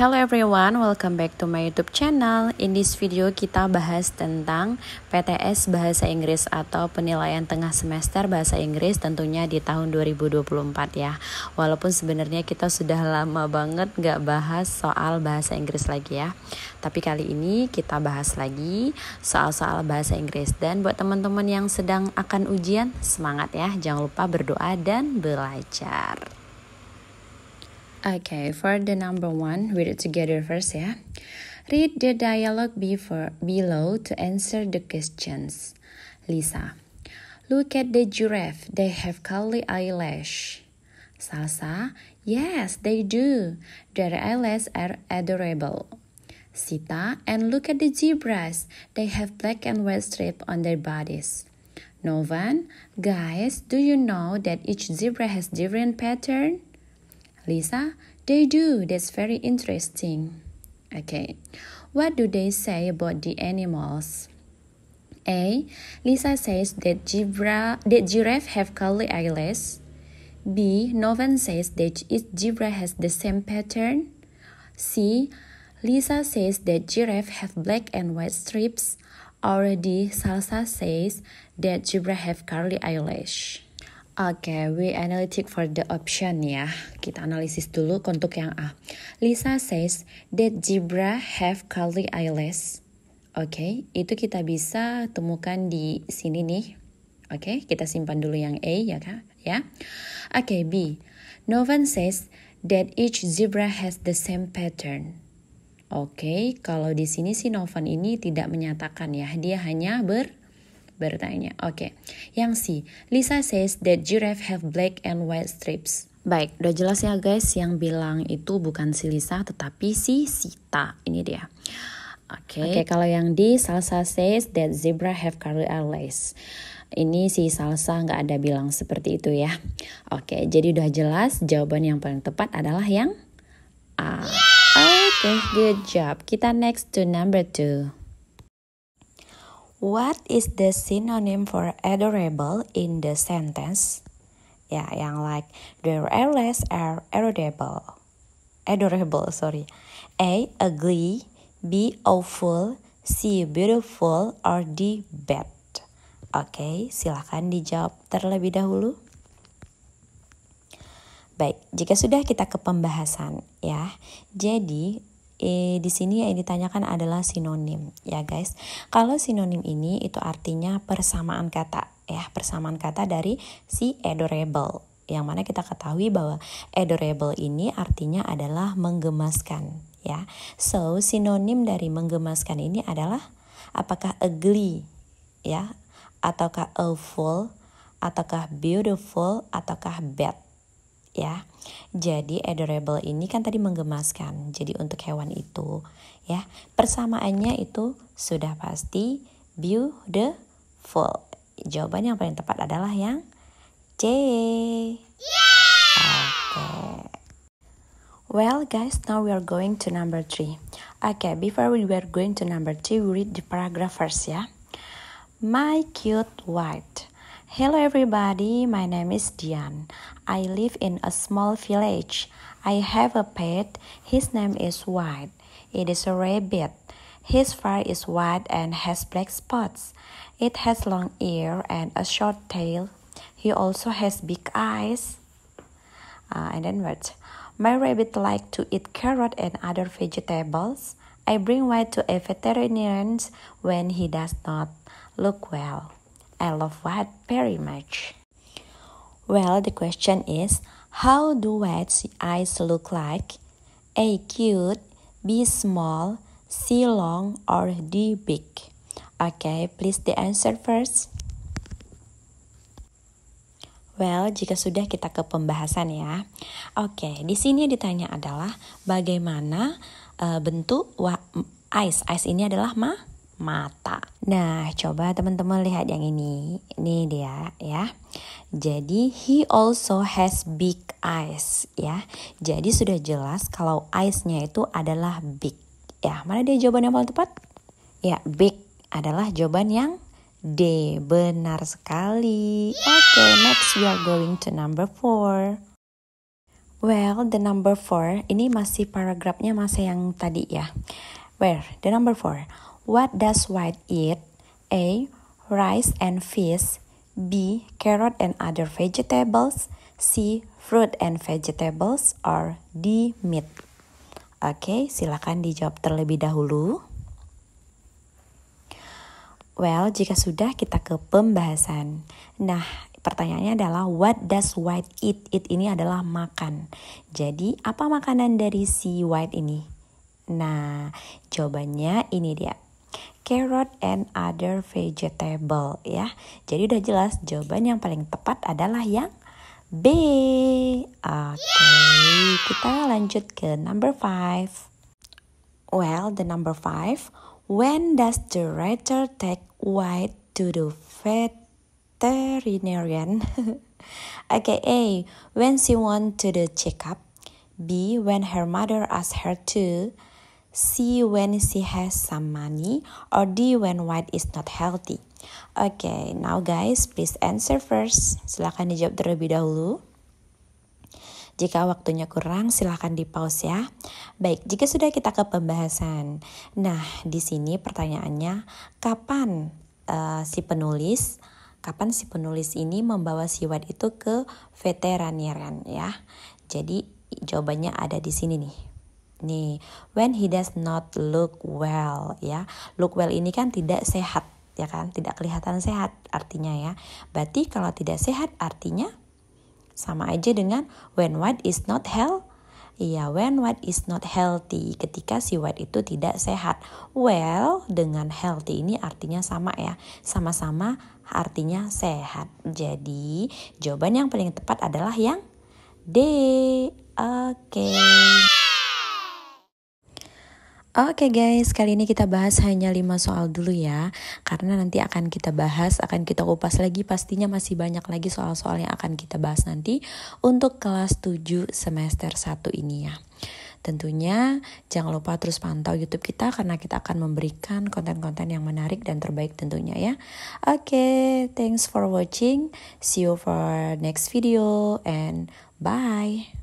Hello everyone, welcome back to my YouTube channel. In this video kita bahas tentang PTS Bahasa Inggris atau penilaian tengah semester Bahasa Inggris tentunya di tahun 2024 ya. Walaupun sebenarnya kita sudah lama banget gak bahas soal Bahasa Inggris lagi ya. Tapi kali ini kita bahas lagi soal-soal Bahasa Inggris dan buat teman-teman yang sedang akan ujian semangat ya. Jangan lupa berdoa dan belajar. Okay, for the number one, read it together first, yeah. Read the dialogue before, below to answer the questions. Lisa, look at the giraffe. They have curly eyelash. Sasa, yes, they do. Their eyelash are adorable. Sita, and look at the zebras. They have black and white stripes on their bodies. Novan, guys, do you know that each zebra has different pattern? Lisa, they do. That's very interesting. Okay. What do they say about the animals? A. Lisa says that, zebra that giraffe have curly eyelids. B. Novan says that each zebra has the same pattern. C. Lisa says that giraffe have black and white strips. Already, Salsa says that zebra have curly eyelash. Oke, okay, we analytic for the option ya. Kita analisis dulu untuk yang A. Lisa says that zebra have curly eyelids. Oke, okay, itu kita bisa temukan di sini nih. Oke, okay, kita simpan dulu yang A ya kak. Ya. Oke, okay, B. Novan says that each zebra has the same pattern. Oke, okay, kalau di sini si Novan ini tidak menyatakan ya, dia hanya ber bertanya. Oke, okay. yang C. Lisa says that giraffe have black and white stripes. Baik, udah jelas ya guys yang bilang itu bukan si Lisa tetapi si Sita. Ini dia. Oke. Okay. okay, kalau yang di Salsa says that zebra have curly eyes. Ini si Salsa nggak ada bilang seperti itu ya. Oke, okay, jadi udah jelas jawaban yang paling tepat adalah yang A. Yeah! Oke, okay, good job. Kita next to number two. What is the synonym for adorable in the sentence? Ya, yang like their airless are adorable. Adorable, sorry. A. Ugly. B. Awful. C. Beautiful. Or D. Bad. Oke, okay, silahkan dijawab terlebih dahulu. Baik, jika sudah kita ke pembahasan ya. Jadi, eh, di sini yang ditanyakan adalah sinonim ya guys. Kalau sinonim ini itu artinya persamaan kata ya, persamaan kata dari si adorable yang mana kita ketahui bahwa adorable ini artinya adalah menggemaskan ya. So, sinonim dari menggemaskan ini adalah apakah ugly ya ataukah awful ataukah beautiful ataukah bad ya. Jadi adorable ini kan tadi menggemaskan. Jadi untuk hewan itu ya, persamaannya itu sudah pasti beautiful. Jawaban yang paling tepat adalah yang C. Yeah. Well guys, now we are going to number three. Okay, before we were going to number three, we read the paragraph first ya. My cute white Hello everybody, my name is Dian. I live in a small village. I have a pet. His name is White. It is a rabbit. His fur is white and has black spots. It has long ear and a short tail. He also has big eyes. Uh, and then what? My rabbit like to eat carrot and other vegetables. I bring White to a veterinarian when he does not look well. I love white very much. Well, the question is how do wet eyes look like? A. Cute, B. Small, C. Long, or D. Big? Okay, please the answer first. Well, jika sudah kita ke pembahasan ya. Oke, okay, di sini ditanya adalah bagaimana uh, bentuk ice. Ice ini adalah ma mata. Nah, coba teman-teman lihat yang ini. Ini dia ya. Jadi he also has big eyes ya. Jadi sudah jelas kalau eyes-nya itu adalah big. Ya, mana dia jawaban yang paling tepat? Ya, big adalah jawaban yang D. Benar sekali. Oke, okay, next we are going to number 4. Well, the number 4 ini masih paragrafnya masih yang tadi ya. Where? The number 4. What does white eat? A. Rice and fish. B. Carrot and other vegetables. C. Fruit and vegetables. Or D. Meat. Oke, okay, silakan dijawab terlebih dahulu. Well, jika sudah kita ke pembahasan. Nah, pertanyaannya adalah what does white eat? Eat ini adalah makan. Jadi, apa makanan dari si white ini? Nah, jawabannya ini dia carrot and other vegetable ya. Jadi udah jelas jawaban yang paling tepat adalah yang B. Oke, okay. kita lanjut ke number five. Well, the number five. When does the writer take White to the veterinarian? okay, A. When she went to the checkup. B. When her mother asked her to. C when she has some money or D when white is not healthy? Oke, okay, now guys, please answer first. Silahkan dijawab terlebih dahulu. Jika waktunya kurang, silahkan di pause ya. Baik, jika sudah kita ke pembahasan. Nah, di sini pertanyaannya, kapan uh, si penulis, kapan si penulis ini membawa si white itu ke veteraniran ya? Jadi jawabannya ada di sini nih. Nih, when he does not look well ya. Look well ini kan tidak sehat ya kan, tidak kelihatan sehat artinya ya. Berarti kalau tidak sehat artinya sama aja dengan when what is not health Iya, when what is not healthy, ketika si what itu tidak sehat. Well, dengan healthy ini artinya sama ya. Sama-sama artinya sehat. Jadi, jawaban yang paling tepat adalah yang D. Oke. Okay. Yeah. Oke okay guys, kali ini kita bahas hanya 5 soal dulu ya. Karena nanti akan kita bahas, akan kita kupas lagi pastinya masih banyak lagi soal-soal yang akan kita bahas nanti untuk kelas 7 semester 1 ini ya. Tentunya jangan lupa terus pantau YouTube kita karena kita akan memberikan konten-konten yang menarik dan terbaik tentunya ya. Oke, okay, thanks for watching. See you for next video and bye.